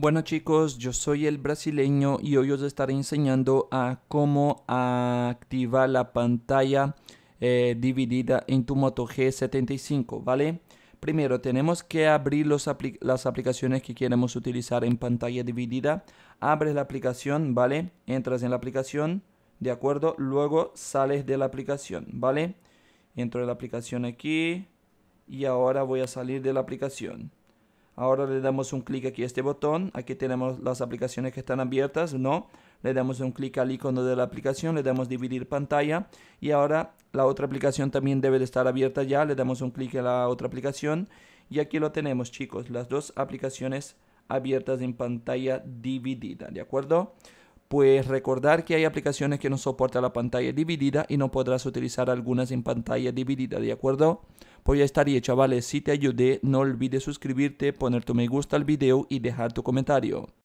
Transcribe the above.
Bueno chicos, yo soy el brasileño y hoy os estaré enseñando a cómo activar la pantalla eh, dividida en tu Moto G75, ¿vale? Primero tenemos que abrir las aplicaciones que queremos utilizar en pantalla dividida. Abres la aplicación, ¿vale? Entras en la aplicación, ¿de acuerdo? Luego sales de la aplicación, ¿vale? Entro en la aplicación aquí y ahora voy a salir de la aplicación. Ahora le damos un clic aquí a este botón. Aquí tenemos las aplicaciones que están abiertas, ¿no? Le damos un clic al icono de la aplicación, le damos dividir pantalla y ahora la otra aplicación también debe de estar abierta ya. Le damos un clic a la otra aplicación y aquí lo tenemos chicos, las dos aplicaciones abiertas en pantalla dividida, ¿de acuerdo? Pues recordar que hay aplicaciones que no soportan la pantalla dividida y no podrás utilizar algunas en pantalla dividida, ¿de acuerdo? Voy a estar y chavales, si te ayudé, no olvides suscribirte, poner tu me gusta al video y dejar tu comentario.